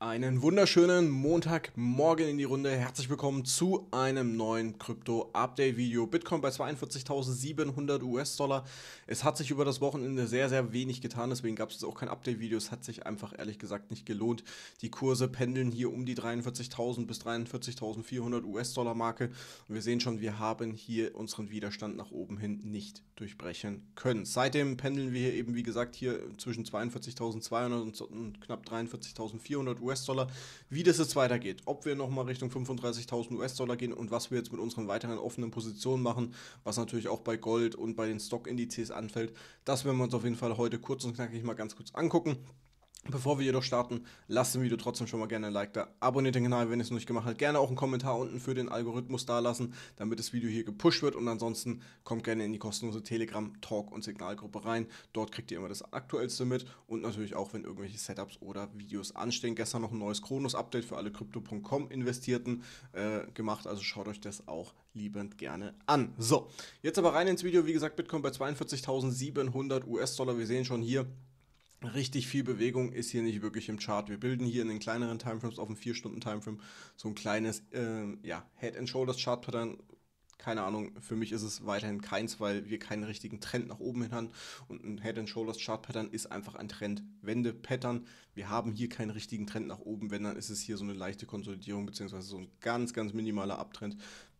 Einen wunderschönen Montagmorgen in die Runde. Herzlich willkommen zu einem neuen Krypto-Update-Video. Bitcoin bei 42.700 US-Dollar. Es hat sich über das Wochenende sehr, sehr wenig getan, deswegen gab es jetzt auch kein Update-Video. Es hat sich einfach ehrlich gesagt nicht gelohnt. Die Kurse pendeln hier um die 43.000 bis 43.400 US-Dollar-Marke. Und wir sehen schon, wir haben hier unseren Widerstand nach oben hin nicht durchbrechen können. Seitdem pendeln wir hier eben, wie gesagt, hier zwischen 42.200 und knapp 43.400 US-Dollar. US-Dollar, wie das jetzt weitergeht. Ob wir nochmal Richtung 35.000 US-Dollar gehen und was wir jetzt mit unseren weiteren offenen Positionen machen, was natürlich auch bei Gold und bei den Stock-Indizes anfällt. Das werden wir uns auf jeden Fall heute kurz und knackig mal ganz kurz angucken. Bevor wir jedoch starten, lasst dem Video trotzdem schon mal gerne ein Like da, abonniert den Kanal, wenn ihr es noch nicht gemacht habt, gerne auch einen Kommentar unten für den Algorithmus dalassen, damit das Video hier gepusht wird und ansonsten kommt gerne in die kostenlose Telegram, Talk und Signalgruppe rein, dort kriegt ihr immer das Aktuellste mit und natürlich auch, wenn irgendwelche Setups oder Videos anstehen. Gestern noch ein neues Kronos-Update für alle Crypto.com Investierten äh, gemacht, also schaut euch das auch liebend gerne an. So, jetzt aber rein ins Video, wie gesagt, Bitcoin bei 42.700 US-Dollar, wir sehen schon hier, richtig viel Bewegung ist hier nicht wirklich im Chart. Wir bilden hier in den kleineren Timeframes auf dem 4-Stunden-Timeframe so ein kleines äh, ja, Head-and-Shoulders-Chart-Pattern. Keine Ahnung, für mich ist es weiterhin keins, weil wir keinen richtigen Trend nach oben hin haben. Und ein Head-and-Shoulders-Chart-Pattern ist einfach ein trend wende pattern Wir haben hier keinen richtigen Trend nach oben. Wenn, dann ist es hier so eine leichte Konsolidierung, bzw. so ein ganz, ganz minimaler Abtrend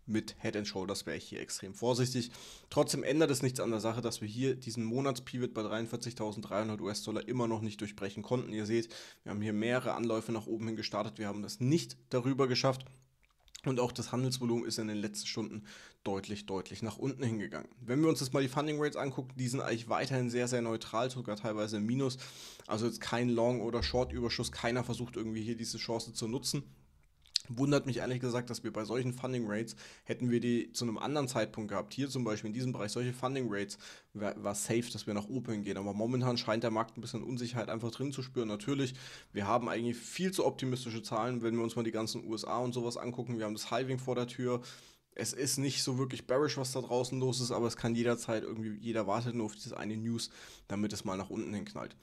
mit Head and Shoulders wäre ich hier extrem vorsichtig. Trotzdem ändert es nichts an der Sache, dass wir hier diesen Monatspivot bei 43.300 US-Dollar immer noch nicht durchbrechen konnten. Ihr seht, wir haben hier mehrere Anläufe nach oben hin gestartet, wir haben das nicht darüber geschafft. Und auch das Handelsvolumen ist in den letzten Stunden deutlich, deutlich nach unten hingegangen. Wenn wir uns jetzt mal die Funding Rates angucken, die sind eigentlich weiterhin sehr, sehr neutral, sogar teilweise im Minus. Also jetzt kein Long- oder Short-Überschuss. Keiner versucht irgendwie hier diese Chance zu nutzen. Wundert mich ehrlich gesagt, dass wir bei solchen Funding Rates, hätten wir die zu einem anderen Zeitpunkt gehabt, hier zum Beispiel in diesem Bereich solche Funding Rates, war, war safe, dass wir nach oben gehen. Aber momentan scheint der Markt ein bisschen Unsicherheit einfach drin zu spüren. Natürlich, wir haben eigentlich viel zu optimistische Zahlen, wenn wir uns mal die ganzen USA und sowas angucken. Wir haben das Halving vor der Tür. Es ist nicht so wirklich bearish, was da draußen los ist, aber es kann jederzeit irgendwie, jeder wartet nur auf dieses eine News, damit es mal nach unten hin knallt.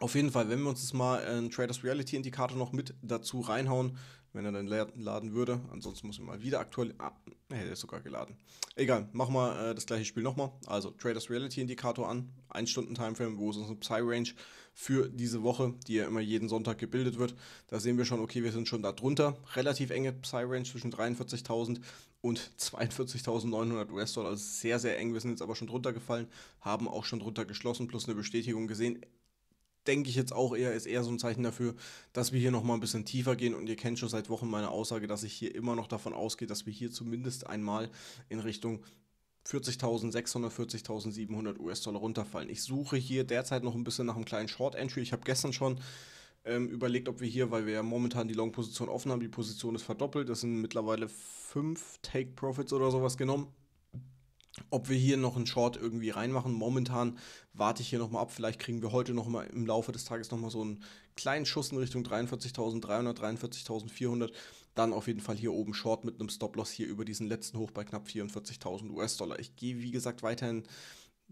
Auf jeden Fall, wenn wir uns jetzt mal einen äh, Traders Reality Indikator noch mit dazu reinhauen, wenn er dann laden würde. Ansonsten muss er mal wieder aktuell. Ah, er hätte sogar geladen. Egal, machen wir äh, das gleiche Spiel nochmal. Also Traders Reality Indikator an. 1 Stunden Timeframe, wo ist unsere Psy-Range für diese Woche, die ja immer jeden Sonntag gebildet wird. Da sehen wir schon, okay, wir sind schon da drunter. Relativ enge Psy-Range zwischen 43.000 und 42.900 US-Dollar. Also sehr, sehr eng. Wir sind jetzt aber schon drunter gefallen, haben auch schon drunter geschlossen, plus eine Bestätigung gesehen denke ich jetzt auch eher, ist eher so ein Zeichen dafür, dass wir hier nochmal ein bisschen tiefer gehen. Und ihr kennt schon seit Wochen meine Aussage, dass ich hier immer noch davon ausgehe, dass wir hier zumindest einmal in Richtung 40.600, 40.700 US-Dollar runterfallen. Ich suche hier derzeit noch ein bisschen nach einem kleinen Short-Entry. Ich habe gestern schon ähm, überlegt, ob wir hier, weil wir ja momentan die Long-Position offen haben, die Position ist verdoppelt. Das sind mittlerweile fünf Take-Profits oder sowas genommen ob wir hier noch einen Short irgendwie reinmachen. Momentan warte ich hier nochmal ab. Vielleicht kriegen wir heute nochmal im Laufe des Tages nochmal so einen kleinen Schuss in Richtung 43.300, 43.400. Dann auf jeden Fall hier oben Short mit einem Stop-Loss hier über diesen letzten Hoch bei knapp 44.000 US-Dollar. Ich gehe, wie gesagt, weiterhin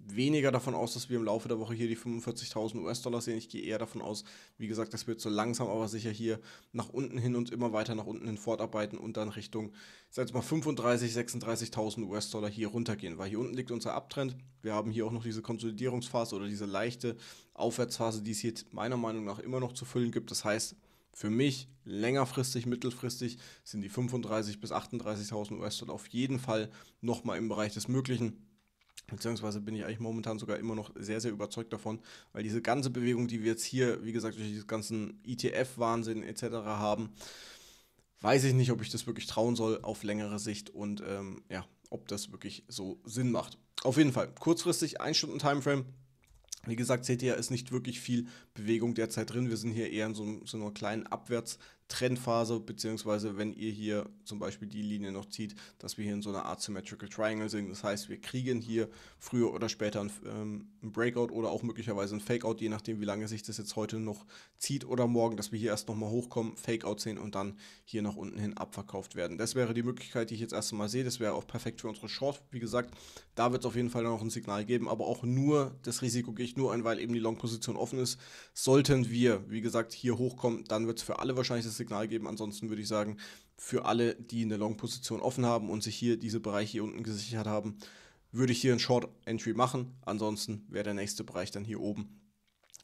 weniger davon aus, dass wir im Laufe der Woche hier die 45.000 US-Dollar sehen. Ich gehe eher davon aus, wie gesagt, das wird so langsam aber sicher hier nach unten hin und immer weiter nach unten hin fortarbeiten und dann Richtung, ich sag jetzt mal 35.000, 36.000 US-Dollar hier runtergehen, weil hier unten liegt unser Abtrend. Wir haben hier auch noch diese Konsolidierungsphase oder diese leichte Aufwärtsphase, die es hier meiner Meinung nach immer noch zu füllen gibt. Das heißt, für mich längerfristig, mittelfristig sind die 35.000 bis 38.000 US-Dollar auf jeden Fall nochmal im Bereich des Möglichen Beziehungsweise bin ich eigentlich momentan sogar immer noch sehr, sehr überzeugt davon, weil diese ganze Bewegung, die wir jetzt hier, wie gesagt, durch diesen ganzen ETF-Wahnsinn etc. haben, weiß ich nicht, ob ich das wirklich trauen soll auf längere Sicht und ähm, ja, ob das wirklich so Sinn macht. Auf jeden Fall, kurzfristig, 1 Stunden Timeframe. Wie gesagt, seht ihr, ist nicht wirklich viel Bewegung derzeit drin. Wir sind hier eher in so, so einer kleinen Abwärts- Trendphase, beziehungsweise wenn ihr hier zum Beispiel die Linie noch zieht, dass wir hier in so einer Art Symmetrical Triangle sind. Das heißt, wir kriegen hier früher oder später ein, ähm, ein Breakout oder auch möglicherweise ein Fakeout, je nachdem, wie lange sich das jetzt heute noch zieht oder morgen, dass wir hier erst nochmal hochkommen, Fakeout sehen und dann hier nach unten hin abverkauft werden. Das wäre die Möglichkeit, die ich jetzt erst einmal sehe. Das wäre auch perfekt für unsere Short. Wie gesagt, da wird es auf jeden Fall noch ein Signal geben, aber auch nur das Risiko gehe ich nur ein, weil eben die Long-Position offen ist. Sollten wir, wie gesagt, hier hochkommen, dann wird es für alle wahrscheinlich das Signal geben. Ansonsten würde ich sagen, für alle, die eine Long-Position offen haben und sich hier diese Bereiche hier unten gesichert haben, würde ich hier ein Short-Entry machen. Ansonsten wäre der nächste Bereich dann hier oben.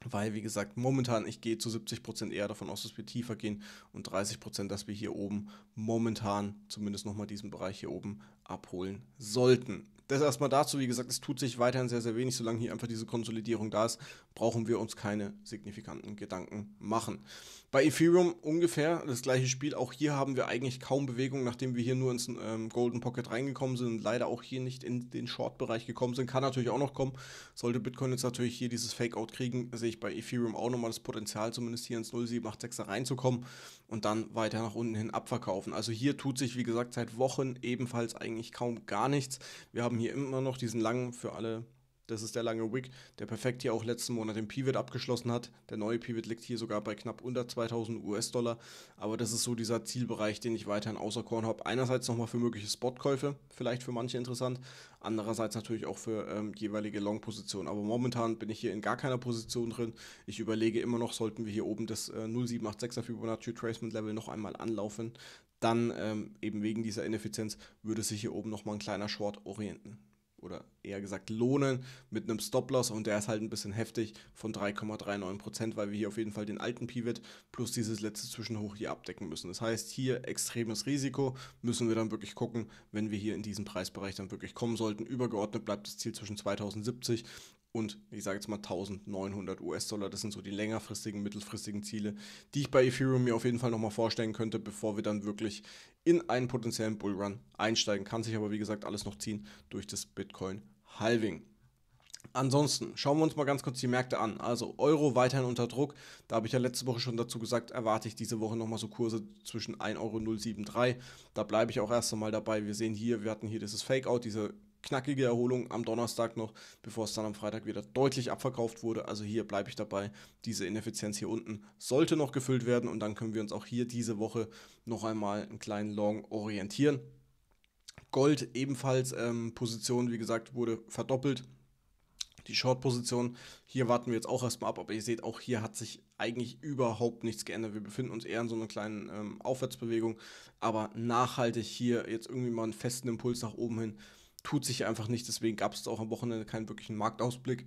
Weil, wie gesagt, momentan, ich gehe zu 70% eher davon aus, dass wir tiefer gehen und 30%, dass wir hier oben momentan zumindest nochmal diesen Bereich hier oben abholen sollten das erstmal dazu, wie gesagt, es tut sich weiterhin sehr, sehr wenig. Solange hier einfach diese Konsolidierung da ist, brauchen wir uns keine signifikanten Gedanken machen. Bei Ethereum ungefähr das gleiche Spiel. Auch hier haben wir eigentlich kaum Bewegung, nachdem wir hier nur ins ähm, Golden Pocket reingekommen sind und leider auch hier nicht in den Short-Bereich gekommen sind. Kann natürlich auch noch kommen. Sollte Bitcoin jetzt natürlich hier dieses Fake-Out kriegen, sehe ich bei Ethereum auch nochmal das Potenzial, zumindest hier ins 0786er reinzukommen und dann weiter nach unten hin abverkaufen. Also hier tut sich, wie gesagt, seit Wochen ebenfalls eigentlich kaum gar nichts. Wir haben haben hier immer noch diesen langen für alle. Das ist der lange Wick, der perfekt hier auch letzten Monat den Pivot abgeschlossen hat. Der neue Pivot liegt hier sogar bei knapp unter 2000 US-Dollar. Aber das ist so dieser Zielbereich, den ich weiterhin außer Korn habe. Einerseits nochmal für mögliche Spotkäufe, vielleicht für manche interessant. Andererseits natürlich auch für ähm, jeweilige Long-Positionen. Aber momentan bin ich hier in gar keiner Position drin. Ich überlege immer noch, sollten wir hier oben das äh, 0786er Fibonacci Tracement Level noch einmal anlaufen, dann ähm, eben wegen dieser Ineffizienz würde sich hier oben nochmal ein kleiner Short orienten. Oder eher gesagt lohnen mit einem Stop-Loss und der ist halt ein bisschen heftig von 3,39%, weil wir hier auf jeden Fall den alten Pivot plus dieses letzte Zwischenhoch hier abdecken müssen. Das heißt, hier extremes Risiko müssen wir dann wirklich gucken, wenn wir hier in diesen Preisbereich dann wirklich kommen sollten. Übergeordnet bleibt das Ziel zwischen 2070 und ich sage jetzt mal 1900 US-Dollar. Das sind so die längerfristigen, mittelfristigen Ziele, die ich bei Ethereum mir auf jeden Fall nochmal vorstellen könnte, bevor wir dann wirklich in einen potenziellen Bullrun einsteigen. Kann sich aber wie gesagt alles noch ziehen durch das Bitcoin-Halving. Ansonsten schauen wir uns mal ganz kurz die Märkte an. Also Euro weiterhin unter Druck. Da habe ich ja letzte Woche schon dazu gesagt, erwarte ich diese Woche nochmal so Kurse zwischen 1,073 Euro. Da bleibe ich auch erst einmal dabei. Wir sehen hier, wir hatten hier dieses Fake-Out, diese knackige Erholung am Donnerstag noch, bevor es dann am Freitag wieder deutlich abverkauft wurde. Also hier bleibe ich dabei. Diese Ineffizienz hier unten sollte noch gefüllt werden und dann können wir uns auch hier diese Woche noch einmal einen kleinen Long orientieren. Gold ebenfalls ähm, Position, wie gesagt, wurde verdoppelt. Die Short-Position, hier warten wir jetzt auch erstmal ab, aber ihr seht, auch hier hat sich eigentlich überhaupt nichts geändert. Wir befinden uns eher in so einer kleinen ähm, Aufwärtsbewegung, aber nachhaltig hier jetzt irgendwie mal einen festen Impuls nach oben hin tut sich einfach nicht. Deswegen gab es auch am Wochenende keinen wirklichen Marktausblick.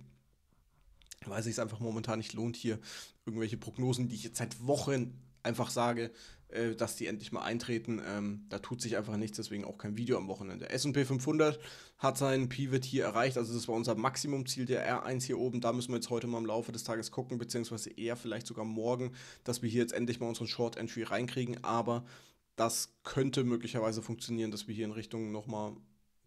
Weil es sich einfach momentan nicht lohnt, hier irgendwelche Prognosen, die ich jetzt seit Wochen einfach sage, äh, dass die endlich mal eintreten. Ähm, da tut sich einfach nichts, deswegen auch kein Video am Wochenende. SP 500 hat seinen Pivot hier erreicht, also das war unser Maximumziel der R1 hier oben. Da müssen wir jetzt heute mal im Laufe des Tages gucken, beziehungsweise eher vielleicht sogar morgen, dass wir hier jetzt endlich mal unseren Short Entry reinkriegen. Aber das könnte möglicherweise funktionieren, dass wir hier in Richtung nochmal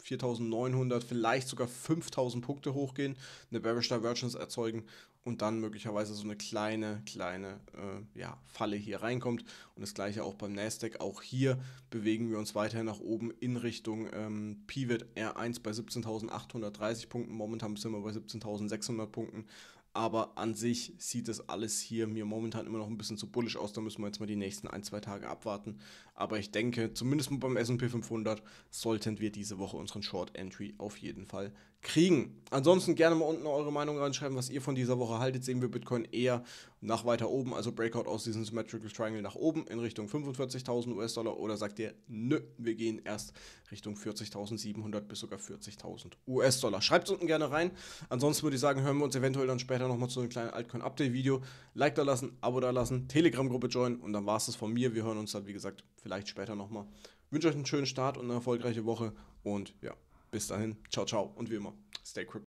4900, vielleicht sogar 5000 Punkte hochgehen, eine Bearish Divergence erzeugen und dann möglicherweise so eine kleine, kleine äh, ja, Falle hier reinkommt. Und das gleiche auch beim Nasdaq. Auch hier bewegen wir uns weiterhin nach oben in Richtung ähm, Pivot R1 bei 17.830 Punkten. Momentan sind wir bei 17.600 Punkten. Aber an sich sieht das alles hier mir momentan immer noch ein bisschen zu bullisch aus. Da müssen wir jetzt mal die nächsten ein, zwei Tage abwarten. Aber ich denke, zumindest beim SP 500 sollten wir diese Woche unseren Short Entry auf jeden Fall kriegen. Ansonsten gerne mal unten eure Meinung reinschreiben, was ihr von dieser Woche haltet. Sehen wir Bitcoin eher nach weiter oben, also Breakout aus diesem Symmetrical Triangle nach oben in Richtung 45.000 US-Dollar oder sagt ihr, nö, wir gehen erst Richtung 40.700 bis sogar 40.000 US-Dollar. Schreibt es unten gerne rein. Ansonsten würde ich sagen, hören wir uns eventuell dann später nochmal zu einem kleinen Altcoin-Update-Video. Like da lassen, Abo da lassen, Telegram-Gruppe joinen und dann war es das von mir. Wir hören uns dann, wie gesagt, vielleicht später nochmal. Ich Wünsche euch einen schönen Start und eine erfolgreiche Woche und ja, bis dahin, ciao, ciao und wie immer, stay crypto.